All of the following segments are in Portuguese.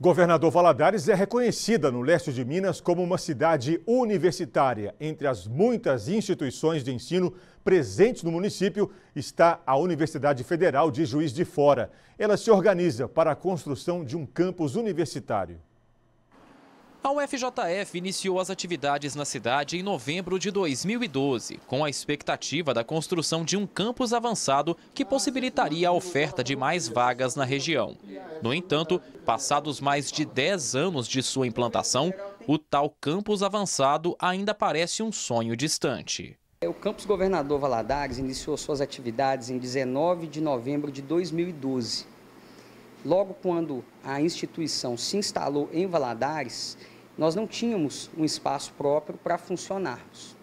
Governador Valadares é reconhecida no leste de Minas como uma cidade universitária. Entre as muitas instituições de ensino presentes no município está a Universidade Federal de Juiz de Fora. Ela se organiza para a construção de um campus universitário. A UFJF iniciou as atividades na cidade em novembro de 2012, com a expectativa da construção de um campus avançado que possibilitaria a oferta de mais vagas na região. No entanto, passados mais de 10 anos de sua implantação, o tal campus avançado ainda parece um sonho distante. O campus Governador Valadares iniciou suas atividades em 19 de novembro de 2012. Logo quando a instituição se instalou em Valadares, nós não tínhamos um espaço próprio para funcionarmos.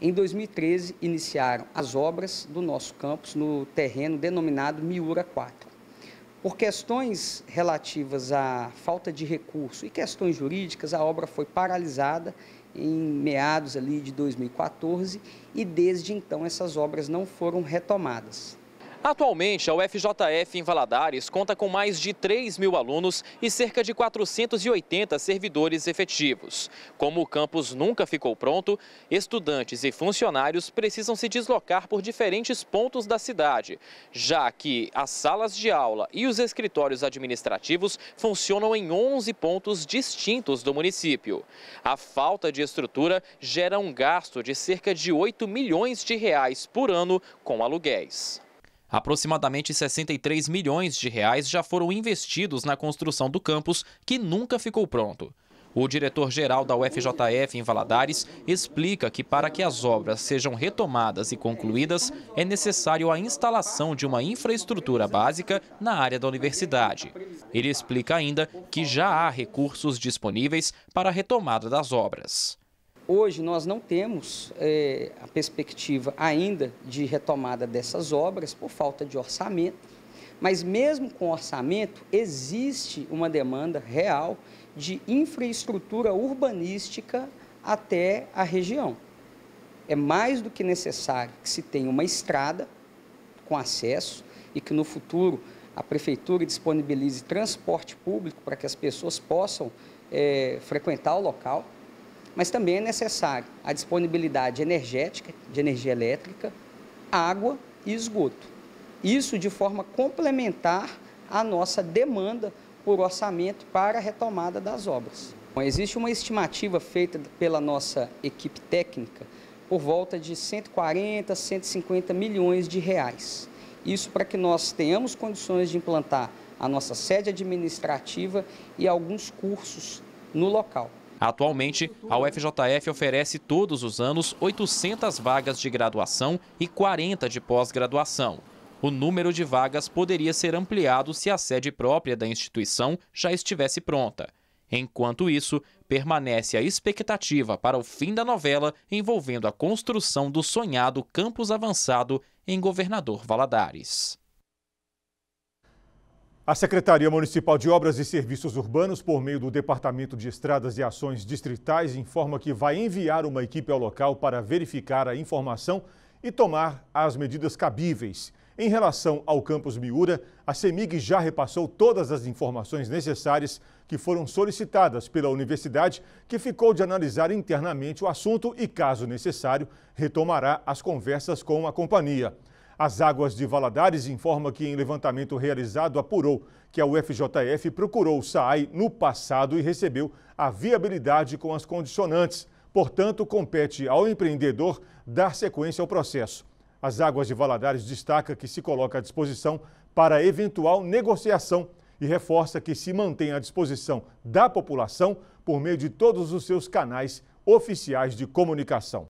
Em 2013, iniciaram as obras do nosso campus no terreno denominado Miura 4. Por questões relativas à falta de recurso e questões jurídicas, a obra foi paralisada em meados ali de 2014 e desde então essas obras não foram retomadas. Atualmente, a UFJF em Valadares conta com mais de 3 mil alunos e cerca de 480 servidores efetivos. Como o campus nunca ficou pronto, estudantes e funcionários precisam se deslocar por diferentes pontos da cidade, já que as salas de aula e os escritórios administrativos funcionam em 11 pontos distintos do município. A falta de estrutura gera um gasto de cerca de 8 milhões de reais por ano com aluguéis. Aproximadamente 63 milhões de reais já foram investidos na construção do campus, que nunca ficou pronto. O diretor-geral da UFJF em Valadares explica que para que as obras sejam retomadas e concluídas, é necessário a instalação de uma infraestrutura básica na área da universidade. Ele explica ainda que já há recursos disponíveis para a retomada das obras. Hoje nós não temos é, a perspectiva ainda de retomada dessas obras por falta de orçamento, mas mesmo com orçamento existe uma demanda real de infraestrutura urbanística até a região. É mais do que necessário que se tenha uma estrada com acesso e que no futuro a prefeitura disponibilize transporte público para que as pessoas possam é, frequentar o local mas também é necessário a disponibilidade energética, de energia elétrica, água e esgoto. Isso de forma complementar à nossa demanda por orçamento para a retomada das obras. Bom, existe uma estimativa feita pela nossa equipe técnica por volta de 140, 150 milhões de reais. Isso para que nós tenhamos condições de implantar a nossa sede administrativa e alguns cursos no local. Atualmente, a UFJF oferece todos os anos 800 vagas de graduação e 40 de pós-graduação. O número de vagas poderia ser ampliado se a sede própria da instituição já estivesse pronta. Enquanto isso, permanece a expectativa para o fim da novela envolvendo a construção do sonhado campus avançado em Governador Valadares. A Secretaria Municipal de Obras e Serviços Urbanos, por meio do Departamento de Estradas e Ações Distritais, informa que vai enviar uma equipe ao local para verificar a informação e tomar as medidas cabíveis. Em relação ao campus Miura, a CEMIG já repassou todas as informações necessárias que foram solicitadas pela universidade, que ficou de analisar internamente o assunto e, caso necessário, retomará as conversas com a companhia. As Águas de Valadares informa que, em levantamento realizado, apurou que a UFJF procurou o SAAI no passado e recebeu a viabilidade com as condicionantes. Portanto, compete ao empreendedor dar sequência ao processo. As Águas de Valadares destaca que se coloca à disposição para eventual negociação e reforça que se mantém à disposição da população por meio de todos os seus canais oficiais de comunicação.